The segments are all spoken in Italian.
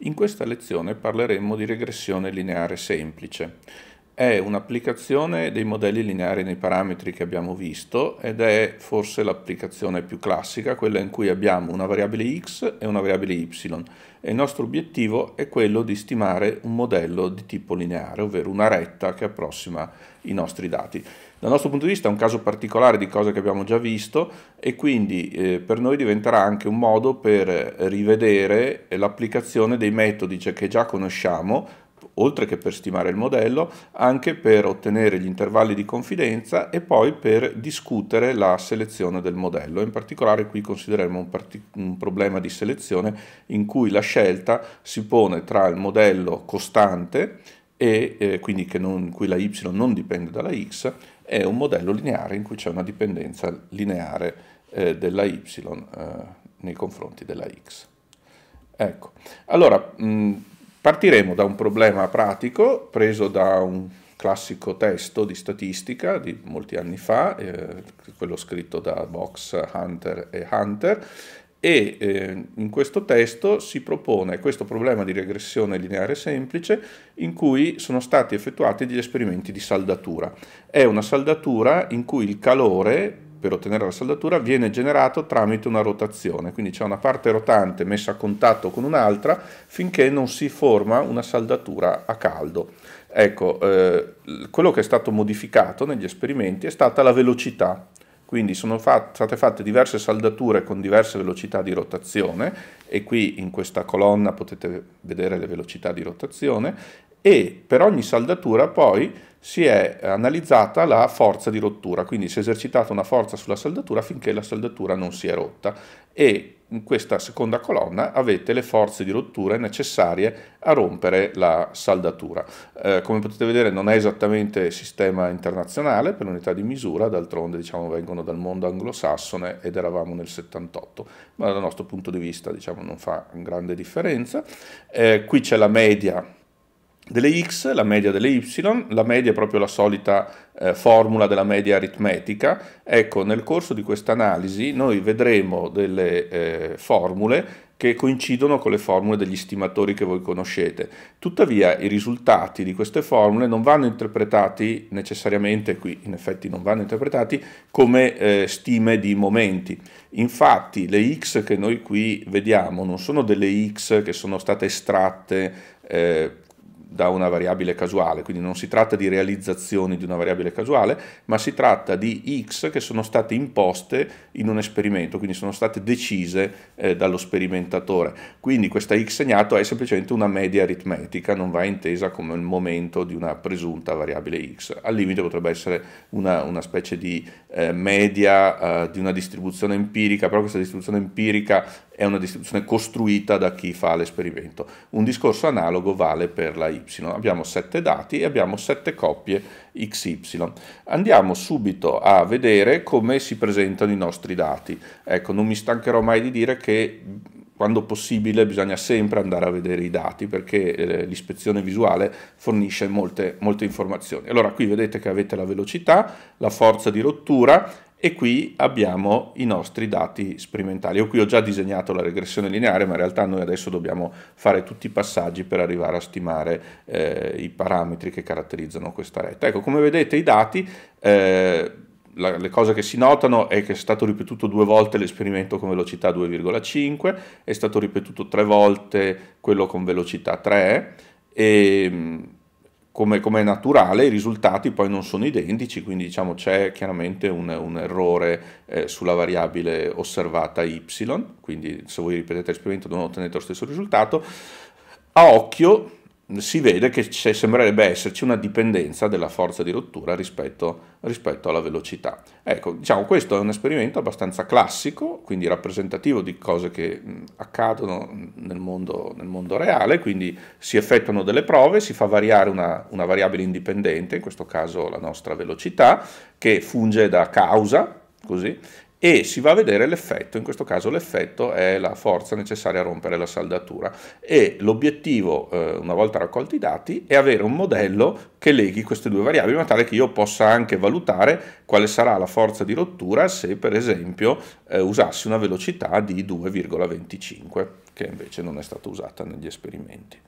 In questa lezione parleremo di regressione lineare semplice è un'applicazione dei modelli lineari nei parametri che abbiamo visto ed è forse l'applicazione più classica, quella in cui abbiamo una variabile x e una variabile y e il nostro obiettivo è quello di stimare un modello di tipo lineare, ovvero una retta che approssima i nostri dati. Dal nostro punto di vista è un caso particolare di cose che abbiamo già visto e quindi eh, per noi diventerà anche un modo per rivedere l'applicazione dei metodi cioè che già conosciamo oltre che per stimare il modello, anche per ottenere gli intervalli di confidenza e poi per discutere la selezione del modello. In particolare qui considereremo un, partic- un problema di selezione in cui la scelta si pone tra il modello costante e eh, quindi che non, in cui la y non dipende dalla x e un modello lineare in cui c'è una dipendenza lineare eh, della y eh, nei confronti della x. Ecco, allora mh, Partiremo da un problema pratico preso da un classico testo di statistica di molti anni fa, eh, quello scritto da Box, Hunter e Hunter, e eh, in questo testo si propone questo problema di regressione lineare semplice in cui sono stati effettuati degli esperimenti di saldatura. È una saldatura in cui il calore per ottenere la saldatura viene generato tramite una rotazione, quindi c'è una parte rotante messa a contatto con un'altra finché non si forma una saldatura a caldo. Ecco, eh, quello che è stato modificato negli esperimenti è stata la velocità, quindi sono fat state fatte diverse saldature con diverse velocità di rotazione e qui in questa colonna potete vedere le velocità di rotazione e per ogni saldatura poi si è analizzata la forza di rottura, quindi si è esercitata una forza sulla saldatura finché la saldatura non si è rotta e in questa seconda colonna avete le forze di rottura necessarie a rompere la saldatura. Eh, come potete vedere non è esattamente sistema internazionale per unità di misura, d'altronde diciamo, vengono dal mondo anglosassone ed eravamo nel 78, ma dal nostro punto di vista diciamo, non fa grande differenza. Eh, qui c'è la media delle x, la media delle y, la media è proprio la solita eh, formula della media aritmetica. Ecco, nel corso di questa analisi noi vedremo delle eh, formule che coincidono con le formule degli stimatori che voi conoscete. Tuttavia i risultati di queste formule non vanno interpretati necessariamente, qui in effetti non vanno interpretati, come eh, stime di momenti. Infatti le x che noi qui vediamo non sono delle x che sono state estratte eh, da una variabile casuale, quindi non si tratta di realizzazioni di una variabile casuale, ma si tratta di x che sono state imposte in un esperimento, quindi sono state decise eh, dallo sperimentatore. Quindi questa x segnato è semplicemente una media aritmetica, non va intesa come il momento di una presunta variabile x. Al limite potrebbe essere una, una specie di eh, media eh, di una distribuzione empirica, però questa distribuzione empirica è una distribuzione costruita da chi fa l'esperimento. Un discorso analogo vale per la y. Abbiamo sette dati e abbiamo sette coppie xy. Andiamo subito a vedere come si presentano i nostri dati. Ecco, non mi stancherò mai di dire che quando possibile bisogna sempre andare a vedere i dati perché eh, l'ispezione visuale fornisce molte, molte informazioni. Allora qui vedete che avete la velocità, la forza di rottura e qui abbiamo i nostri dati sperimentali. Io qui ho già disegnato la regressione lineare, ma in realtà noi adesso dobbiamo fare tutti i passaggi per arrivare a stimare eh, i parametri che caratterizzano questa retta. Ecco, come vedete i dati, eh, la, le cose che si notano è che è stato ripetuto due volte l'esperimento con velocità 2,5, è stato ripetuto tre volte quello con velocità 3, e come, come, è naturale, i risultati poi non sono identici, quindi diciamo c'è chiaramente un, un errore eh, sulla variabile osservata y, quindi se voi ripetete l'esperimento non ottenete lo stesso risultato. A occhio si vede che sembrerebbe esserci una dipendenza della forza di rottura rispetto, rispetto, alla velocità. Ecco, diciamo, questo è un esperimento abbastanza classico, quindi rappresentativo di cose che accadono nel mondo, nel mondo reale, quindi si effettuano delle prove, si fa variare una, una variabile indipendente, in questo caso la nostra velocità, che funge da causa, così, e si va a vedere l'effetto, in questo caso l'effetto è la forza necessaria a rompere la saldatura e l'obiettivo eh, una volta raccolti i dati è avere un modello che leghi queste due variabili in modo tale che io possa anche valutare quale sarà la forza di rottura se per esempio eh, usassi una velocità di 2,25 che invece non è stata usata negli esperimenti.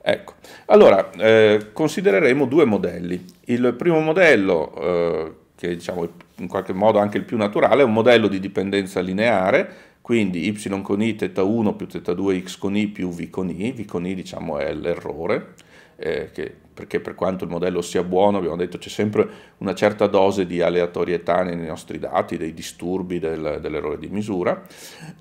Ecco, allora eh, considereremo due modelli. Il primo modello, eh, che diciamo, in qualche modo anche il più naturale, è un modello di dipendenza lineare, quindi y con i, teta 1 più teta 2 x con i più v con i, v con i diciamo è l'errore, eh, che, perché per quanto il modello sia buono, abbiamo detto c'è sempre una certa dose di aleatorietà nei nostri dati, dei disturbi del, dell'errore di misura,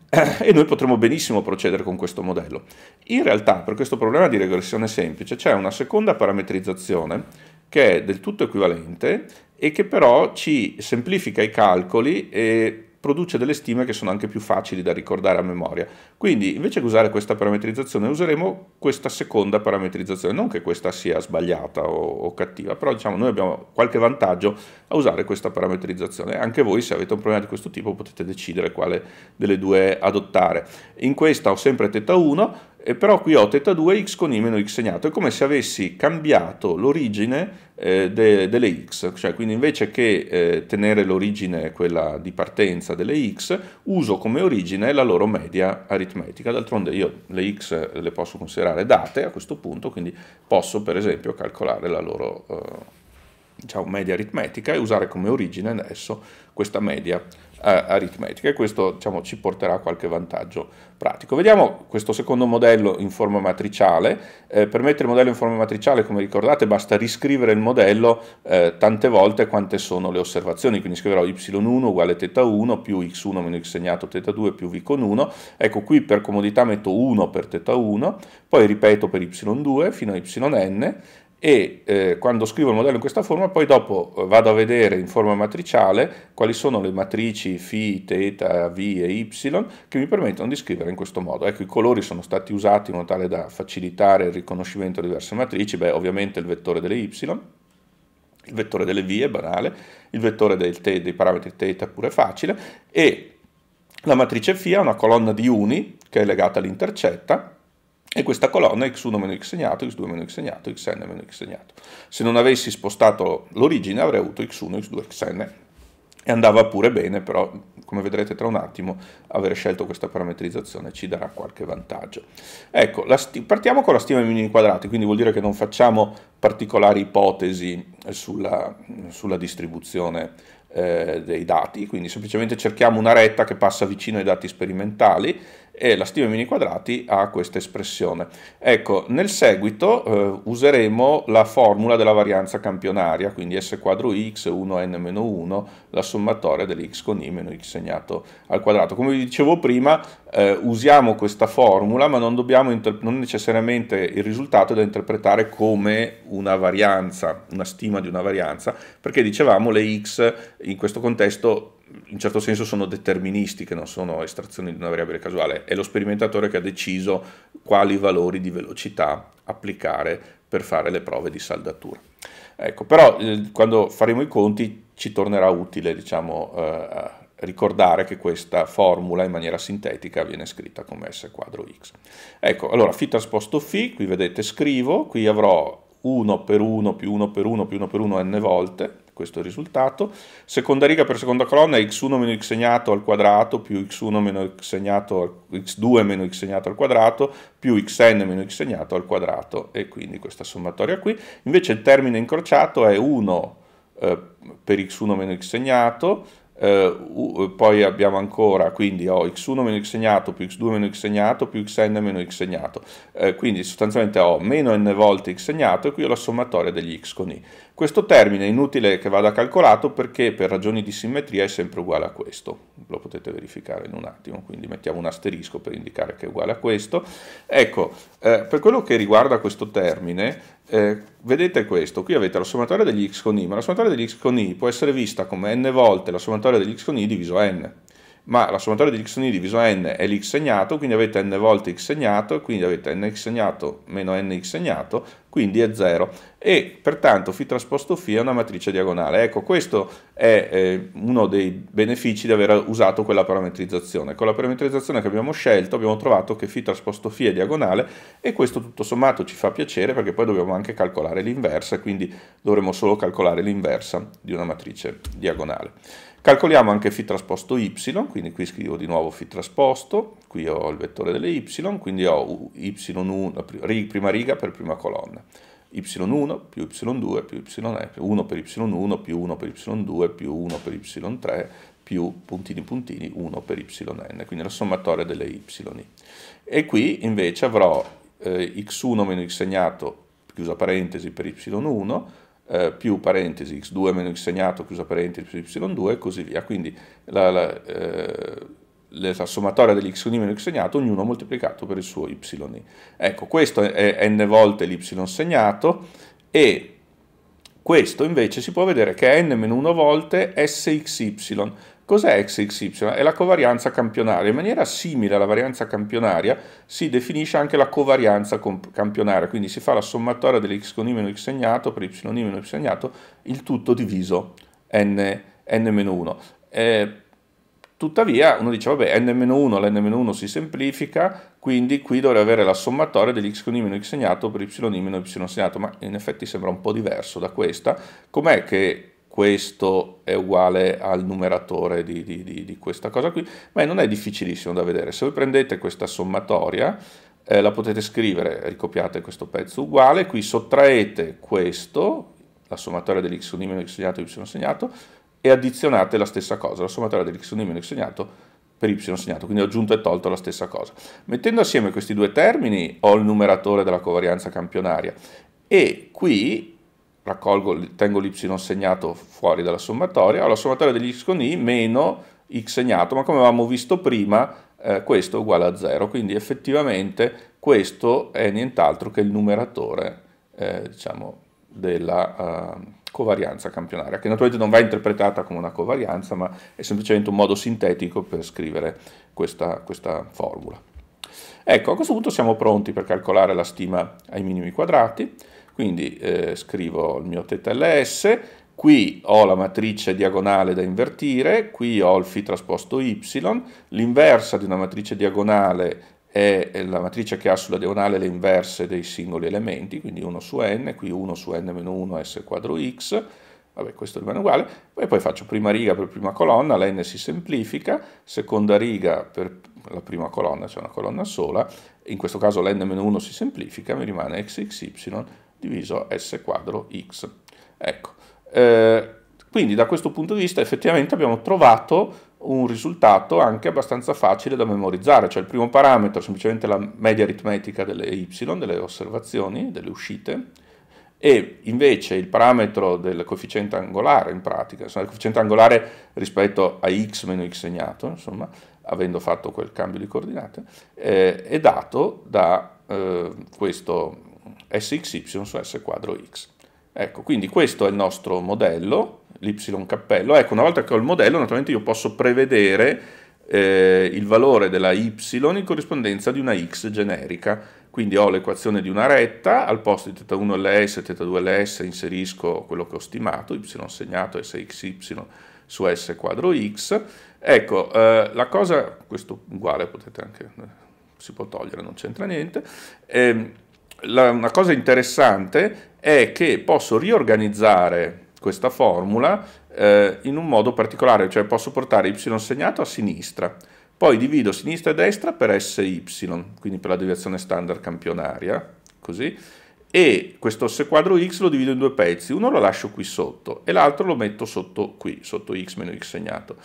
eh, e noi potremmo benissimo procedere con questo modello. In realtà per questo problema di regressione semplice c'è una seconda parametrizzazione che è del tutto equivalente e che però ci semplifica i calcoli e produce delle stime che sono anche più facili da ricordare a memoria. Quindi invece che usare questa parametrizzazione useremo questa seconda parametrizzazione, non che questa sia sbagliata o, o cattiva, però diciamo noi abbiamo qualche vantaggio a usare questa parametrizzazione. Anche voi se avete un problema di questo tipo potete decidere quale delle due adottare. In questa ho sempre θ1 e però qui ho teta 2x con i meno x segnato, è come se avessi cambiato l'origine eh, de, delle x, cioè quindi invece che eh, tenere l'origine quella di partenza delle x, uso come origine la loro media aritmetica, d'altronde io le x le posso considerare date a questo punto, quindi posso per esempio calcolare la loro eh, diciamo, media aritmetica e usare come origine adesso questa media aritmetica e questo diciamo, ci porterà a qualche vantaggio pratico. Vediamo questo secondo modello in forma matriciale. Eh, per mettere il modello in forma matriciale, come ricordate, basta riscrivere il modello eh, tante volte quante sono le osservazioni, quindi scriverò y1 uguale θ1 più x1 meno x segnato θ2 più v con 1. Ecco qui per comodità metto 1 per θ1, poi ripeto per y2 fino a yn e eh, quando scrivo il modello in questa forma poi dopo eh, vado a vedere in forma matriciale quali sono le matrici φ, θ, v e y che mi permettono di scrivere in questo modo. Ecco i colori sono stati usati in modo tale da facilitare il riconoscimento di diverse matrici, beh ovviamente il vettore delle y, il vettore delle v è banale, il vettore te, dei parametri θ pure è facile e la matrice φ ha una colonna di uni che è legata all'intercetta e questa colonna x1 x segnato, x2 x segnato, xn meno x segnato. Se non avessi spostato l'origine avrei avuto x1, x2, xn e andava pure bene, però come vedrete tra un attimo aver scelto questa parametrizzazione ci darà qualche vantaggio. Ecco, partiamo con la stima dei minimi quadrati, quindi vuol dire che non facciamo particolari ipotesi sulla, sulla distribuzione eh, dei dati, quindi semplicemente cerchiamo una retta che passa vicino ai dati sperimentali e la stima mini quadrati ha questa espressione. Ecco, nel seguito eh, useremo la formula della varianza campionaria, quindi s quadro x, 1n-1, la sommatoria dell'x con i meno x segnato al quadrato. Come vi dicevo prima, eh, usiamo questa formula, ma non, non necessariamente il risultato è da interpretare come una varianza, una stima di una varianza, perché dicevamo le x in questo contesto in certo senso sono deterministiche, non sono estrazioni di una variabile casuale, è lo sperimentatore che ha deciso quali valori di velocità applicare per fare le prove di saldatura. Ecco, però eh, quando faremo i conti ci tornerà utile, diciamo, eh, ricordare che questa formula in maniera sintetica viene scritta come S quadro X. Ecco, allora, φ trasposto φ, qui vedete scrivo, qui avrò 1 per 1 più 1 per 1 più 1 per 1 n volte, questo risultato. Seconda riga per seconda colonna è x1 meno x segnato al quadrato più x1 meno x segnato x2 meno x segnato al quadrato più xn meno x segnato al quadrato e quindi questa sommatoria qui. Invece il termine incrociato è 1 eh, per x1 meno x segnato Uh, poi abbiamo ancora quindi ho x1 meno x segnato più x2 meno x segnato più xn meno x segnato uh, quindi sostanzialmente ho oh, meno n volte x segnato e qui ho la sommatoria degli x con i questo termine è inutile che vada calcolato perché per ragioni di simmetria è sempre uguale a questo lo potete verificare in un attimo quindi mettiamo un asterisco per indicare che è uguale a questo ecco uh, per quello che riguarda questo termine eh, vedete questo, qui avete la sommatoria degli x con i, ma la sommatoria degli x con i può essere vista come n volte la sommatoria degli x con i diviso n ma la sommatoria di xi diviso n è l'x segnato, quindi avete n volte x segnato, quindi avete nx segnato meno nx segnato, quindi è 0. E pertanto φ trasposto φ è una matrice diagonale. Ecco, questo è eh, uno dei benefici di aver usato quella parametrizzazione. Con la parametrizzazione che abbiamo scelto abbiamo trovato che φ trasposto φ è diagonale e questo tutto sommato ci fa piacere perché poi dobbiamo anche calcolare l'inversa, quindi dovremo solo calcolare l'inversa di una matrice diagonale. Calcoliamo anche φ trasposto y, quindi qui scrivo di nuovo φ trasposto, qui ho il vettore delle y, quindi ho y1, prima riga per prima colonna, y1 più y2 più yn, eh, 1 per y1 più 1 per y2 più 1 per y3 più puntini puntini 1 per yn, quindi la sommatoria delle y. E qui invece avrò eh, x1 meno x segnato, chiusa parentesi, per y1, eh, più parentesi x2 meno x segnato chiusa parentesi più y2 e così via. Quindi la, la, eh, la sommatoria dell'y' meno x segnato, ognuno moltiplicato per il suo y. Ecco, questo è n volte l'y segnato e questo invece si può vedere che è n-1 volte sxy, Cos'è XXY? È la covarianza campionaria. In maniera simile alla varianza campionaria si definisce anche la covarianza campionaria, quindi si fa la sommatoria dell'x con y meno x segnato per y meno y segnato, il tutto diviso n, n-1. Eh, Tuttavia uno dice, vabbè, n-1, l'n-1 si semplifica, quindi qui dovrei avere la sommatoria dell'x con y meno x segnato per y meno y segnato, ma in effetti sembra un po' diverso da questa. Com'è che questo è uguale al numeratore di, di, di, di questa cosa qui, ma non è difficilissimo da vedere. Se voi prendete questa sommatoria, eh, la potete scrivere, ricopiate questo pezzo uguale, qui sottraete questo, la sommatoria dell'x su meno x segnato, y segnato, e addizionate la stessa cosa, la sommatoria dell'x su meno x segnato per y segnato, quindi ho aggiunto e tolto la stessa cosa. Mettendo assieme questi due termini ho il numeratore della covarianza campionaria e qui raccolgo, tengo l'y segnato fuori dalla sommatoria, ho la sommatoria degli x con i meno x segnato, ma come avevamo visto prima eh, questo è uguale a 0, quindi effettivamente questo è nient'altro che il numeratore eh, diciamo, della eh, covarianza campionaria, che naturalmente non va interpretata come una covarianza, ma è semplicemente un modo sintetico per scrivere questa, questa formula. Ecco, a questo punto siamo pronti per calcolare la stima ai minimi quadrati. Quindi eh, scrivo il mio ls, qui ho la matrice diagonale da invertire, qui ho il φ trasposto y, l'inversa di una matrice diagonale è la matrice che ha sulla diagonale le inverse dei singoli elementi, quindi 1 su n, qui 1 su n-1 s quadro x, vabbè questo rimane uguale, e poi faccio prima riga per prima colonna, la n si semplifica, seconda riga per la prima colonna, c'è cioè una colonna sola, in questo caso l'n-1 si semplifica, mi rimane xxy diviso S quadro X. Ecco. Eh, quindi da questo punto di vista effettivamente abbiamo trovato un risultato anche abbastanza facile da memorizzare, cioè il primo parametro è semplicemente la media aritmetica delle y, delle osservazioni, delle uscite, e invece il parametro del coefficiente angolare in pratica, insomma, il coefficiente angolare rispetto a x meno x segnato, insomma, avendo fatto quel cambio di coordinate, eh, è dato da eh, questo SXY su S quadro X. Ecco, quindi questo è il nostro modello, l'Y cappello. Ecco, una volta che ho il modello, naturalmente io posso prevedere eh, il valore della Y in corrispondenza di una X generica. Quindi ho l'equazione di una retta, al posto di θ1ls e θ2ls inserisco quello che ho stimato, y segnato sxy su s quadro x. Ecco, eh, la cosa, questo uguale potete anche, eh, si può togliere, non c'entra niente. Eh, la, una cosa interessante è che posso riorganizzare questa formula eh, in un modo particolare, cioè posso portare y segnato a sinistra, poi divido sinistra e destra per SY, quindi per la deviazione standard campionaria, così, e questo S quadro X lo divido in due pezzi, uno lo lascio qui sotto e l'altro lo metto sotto qui, sotto X meno X segnato.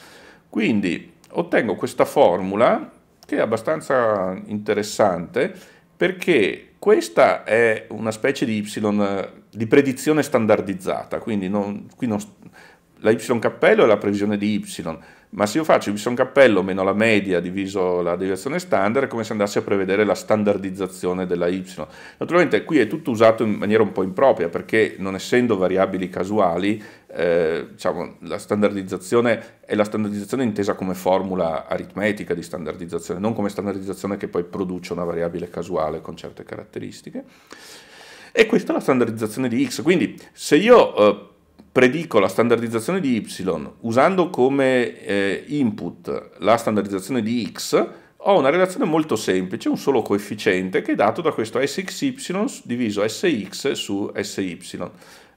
Quindi ottengo questa formula che è abbastanza interessante perché questa è una specie di Y di predizione standardizzata, quindi non, qui non, la Y cappello è la previsione di Y, ma se io faccio Y cappello meno la media diviso la deviazione standard è come se andassi a prevedere la standardizzazione della Y. Naturalmente qui è tutto usato in maniera un po' impropria perché non essendo variabili casuali eh, diciamo, la standardizzazione è la standardizzazione intesa come formula aritmetica di standardizzazione, non come standardizzazione che poi produce una variabile casuale con certe caratteristiche. E questa è la standardizzazione di x, quindi se io eh, predico la standardizzazione di y usando come eh, input la standardizzazione di x, ho una relazione molto semplice, un solo coefficiente che è dato da questo sxy diviso sx su sy.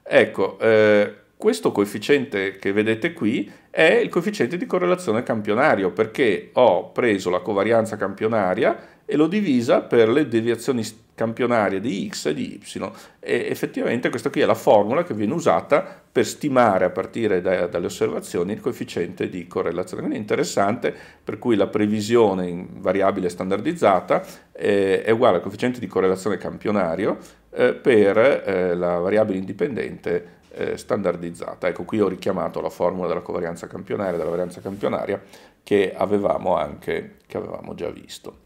Ecco, eh, questo coefficiente che vedete qui è il coefficiente di correlazione campionario perché ho preso la covarianza campionaria e l'ho divisa per le deviazioni campionarie di x e di y e effettivamente questa qui è la formula che viene usata per stimare a partire da, dalle osservazioni il coefficiente di correlazione. Quindi è interessante per cui la previsione in variabile standardizzata eh, è uguale al coefficiente di correlazione campionario eh, per eh, la variabile indipendente eh, standardizzata. Ecco, qui ho richiamato la formula della covarianza campionaria, della varianza campionaria che avevamo, anche, che avevamo già visto.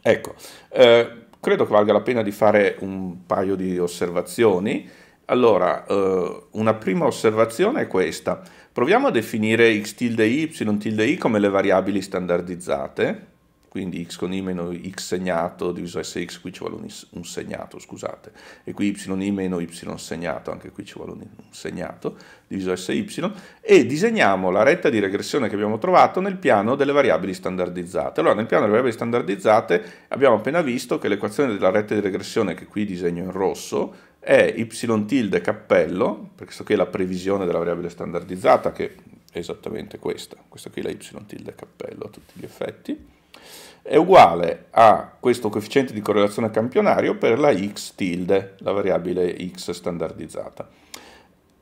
Ecco, eh, credo che valga la pena di fare un paio di osservazioni. Allora, eh, una prima osservazione è questa. Proviamo a definire x tilde y, y tilde i come le variabili standardizzate quindi x con i meno x segnato diviso sx, qui ci vuole un, un segnato, scusate, e qui y meno y segnato, anche qui ci vuole un, un segnato, diviso sy, e disegniamo la retta di regressione che abbiamo trovato nel piano delle variabili standardizzate. Allora, nel piano delle variabili standardizzate abbiamo appena visto che l'equazione della retta di regressione, che qui disegno in rosso, è y tilde cappello, perché qui è la previsione della variabile standardizzata, che è esattamente questa, questa qui è la y tilde cappello a tutti gli effetti, è uguale a questo coefficiente di correlazione campionario per la x tilde, la variabile x standardizzata.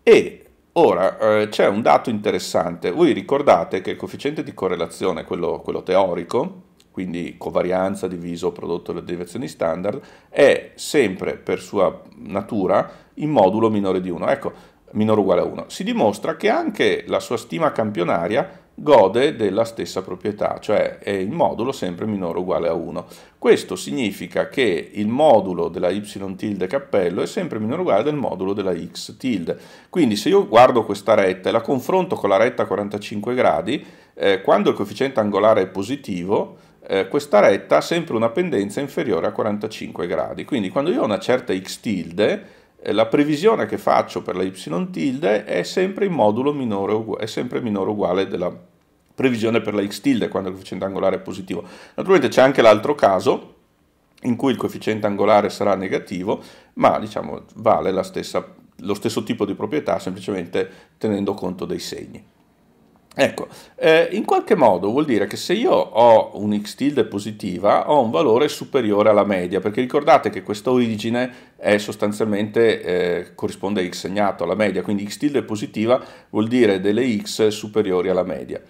E ora eh, c'è un dato interessante, voi ricordate che il coefficiente di correlazione, quello, quello teorico, quindi covarianza diviso prodotto delle deviazioni standard, è sempre per sua natura in modulo minore di 1, ecco, minore uguale a 1. Si dimostra che anche la sua stima campionaria gode della stessa proprietà, cioè è il modulo sempre minore o uguale a 1. Questo significa che il modulo della y tilde cappello è sempre minore o uguale del modulo della x tilde. Quindi se io guardo questa retta e la confronto con la retta a 45 gradi, eh, quando il coefficiente angolare è positivo, eh, questa retta ha sempre una pendenza inferiore a 45 gradi. Quindi quando io ho una certa x tilde, la previsione che faccio per la y tilde è sempre in modulo minore, è sempre minore uguale della previsione per la x tilde quando il coefficiente angolare è positivo. Naturalmente c'è anche l'altro caso in cui il coefficiente angolare sarà negativo, ma diciamo vale stessa, lo stesso tipo di proprietà semplicemente tenendo conto dei segni. Ecco, eh, in qualche modo vuol dire che se io ho un x tilde positiva ho un valore superiore alla media, perché ricordate che questa origine è sostanzialmente eh, corrisponde a x segnato alla media, quindi x tilde positiva vuol dire delle x superiori alla media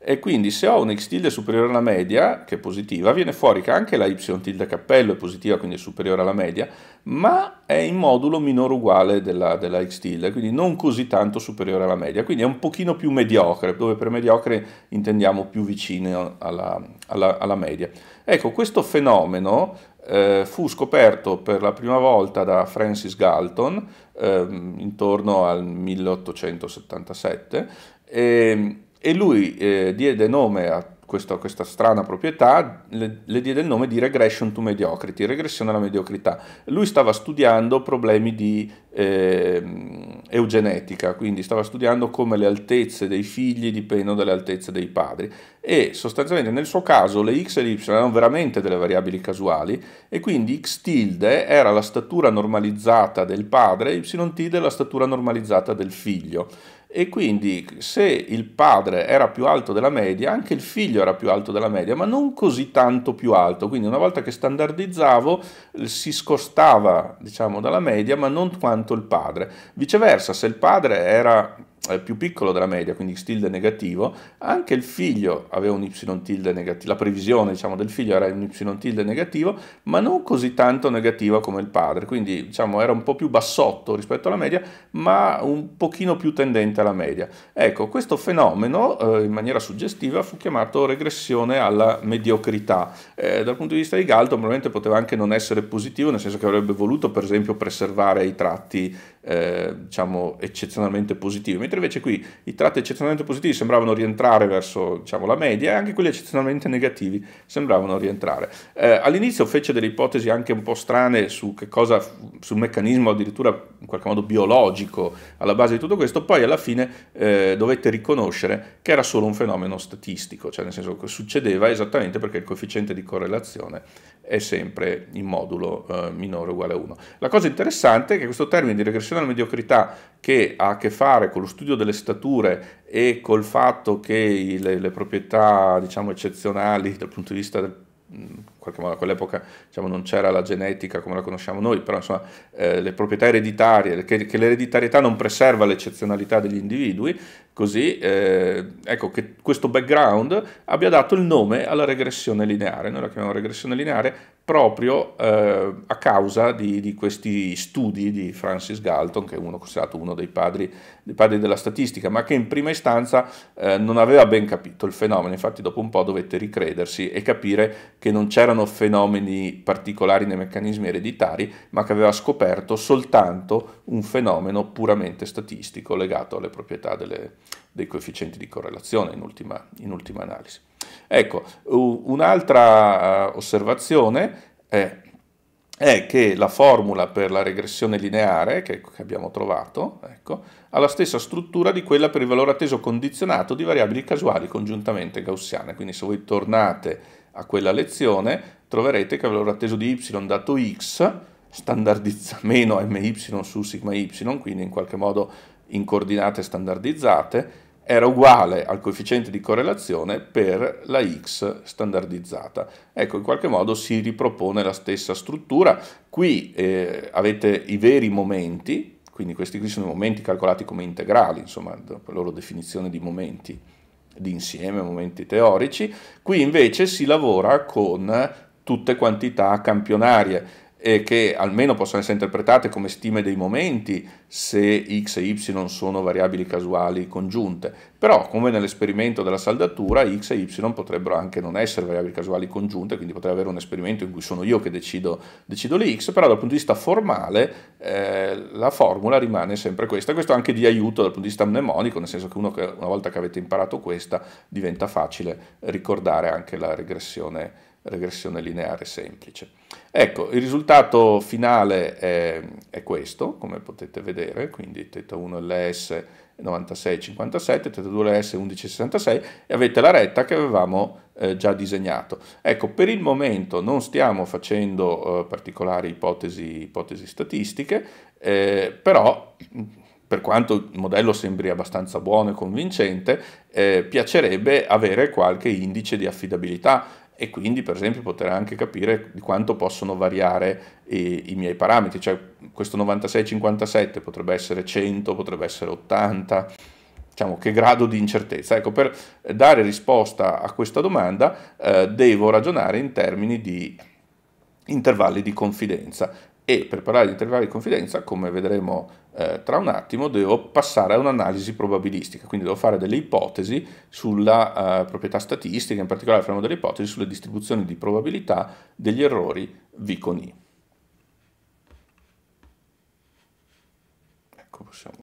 e quindi se ho un x tilde superiore alla media, che è positiva, viene fuori che anche la y tilde cappello è positiva, quindi è superiore alla media, ma è in modulo minore uguale della, della x tilde, quindi non così tanto superiore alla media, quindi è un pochino più mediocre, dove per mediocre intendiamo più vicino alla, alla, alla media. Ecco, questo fenomeno eh, fu scoperto per la prima volta da Francis Galton eh, intorno al 1877, e, ehm, e lui eh, diede nome a questo, questa strana proprietà, le, le, diede il nome di regression to mediocrity, regressione alla mediocrità. Lui stava studiando problemi di eh, eugenetica, quindi stava studiando come le altezze dei figli dipendono dalle altezze dei padri e sostanzialmente nel suo caso le x e le y erano veramente delle variabili casuali e quindi x tilde era la statura normalizzata del padre, e y tilde la statura normalizzata del figlio e quindi se il padre era più alto della media, anche il figlio era più alto della media, ma non così tanto più alto. Quindi una volta che standardizzavo eh, si scostava, diciamo, dalla media, ma non quanto il padre. Viceversa, se il padre era più piccolo della media, quindi x tilde negativo, anche il figlio aveva un y tilde negativo, la previsione diciamo, del figlio era un y tilde negativo, ma non così tanto negativa come il padre, quindi diciamo, era un po' più bassotto rispetto alla media, ma un pochino più tendente alla media. Ecco, questo fenomeno eh, in maniera suggestiva fu chiamato regressione alla mediocrità. Eh, dal punto di vista di Galton probabilmente poteva anche non essere positivo, nel senso che avrebbe voluto per esempio preservare i tratti eh, diciamo, eccezionalmente positivi, mentre invece qui i tratti eccezionalmente positivi sembravano rientrare verso diciamo, la media e anche quelli eccezionalmente negativi sembravano rientrare. Eh, all'inizio fece delle ipotesi anche un po' strane su che cosa, sul meccanismo addirittura in qualche modo biologico alla base di tutto questo, poi alla fine eh, dovette riconoscere che era solo un fenomeno statistico, cioè nel senso che succedeva esattamente perché il coefficiente di correlazione è sempre in modulo eh, minore o uguale a 1. La cosa interessante è che questo termine di regressione della mediocrità che ha a che fare con lo studio delle stature e col fatto che le, le proprietà diciamo, eccezionali dal punto di vista del in qualche modo a quell'epoca diciamo, non c'era la genetica come la conosciamo noi, però insomma, eh, le proprietà ereditarie, che, che, l'ereditarietà non preserva l'eccezionalità degli individui, così eh, ecco che questo background abbia dato il nome alla regressione lineare, noi la chiamiamo regressione lineare proprio eh, a causa di, di, questi studi di Francis Galton, che è uno considerato uno dei padri, dei padri della statistica, ma che in prima istanza eh, non aveva ben capito il fenomeno, infatti dopo un po' dovette ricredersi e capire che non c'erano fenomeni particolari nei meccanismi ereditari, ma che aveva scoperto soltanto un fenomeno puramente statistico legato alle proprietà delle, dei coefficienti di correlazione in ultima, in ultima analisi. Ecco, un'altra eh, osservazione è, è, che la formula per la regressione lineare che abbiamo trovato ecco, ha la stessa struttura di quella per il valore atteso condizionato di variabili casuali congiuntamente gaussiane. Quindi se voi tornate a quella lezione troverete che il valore atteso di y dato x standardizza meno my su sigma y, quindi in qualche modo in coordinate standardizzate, era uguale al coefficiente di correlazione per la x standardizzata. Ecco, in qualche modo si ripropone la stessa struttura. Qui eh, avete i veri momenti, quindi questi qui sono i momenti calcolati come integrali, insomma, dopo la loro definizione di momenti di insieme, momenti teorici. Qui invece si lavora con tutte quantità campionarie e che almeno possono essere interpretate come stime dei momenti se x e y sono variabili casuali congiunte, però come nell'esperimento della saldatura x e y potrebbero anche non essere variabili casuali congiunte, quindi potrei avere un esperimento in cui sono io che decido, decido le x, però dal punto di vista formale eh, la formula rimane sempre questa, questo anche di aiuto dal punto di vista mnemonico, nel senso che, uno che una volta che avete imparato questa diventa facile ricordare anche la regressione, regressione lineare semplice. Ecco, il risultato finale è, è questo, come potete vedere, quindi teta 1 LS 96,57, teta 2 LS 11,66 e avete la retta che avevamo eh, già disegnato. Ecco, per il momento non stiamo facendo eh, particolari ipotesi, ipotesi statistiche, eh, però per quanto il modello sembri abbastanza buono e convincente, eh, piacerebbe avere qualche indice di affidabilità e quindi per esempio poter anche capire di quanto possono variare i, i miei parametri, cioè questo 96-57 potrebbe essere 100, potrebbe essere 80, diciamo che grado di incertezza. Ecco, per dare risposta a questa domanda eh, devo ragionare in termini di intervalli di confidenza e per parlare di intervalli di confidenza, come vedremo eh, tra un attimo devo passare a un'analisi probabilistica, quindi devo fare delle ipotesi sulla eh, proprietà statistica, in particolare faremo delle ipotesi sulle distribuzioni di probabilità degli errori V con I. Ecco, possiamo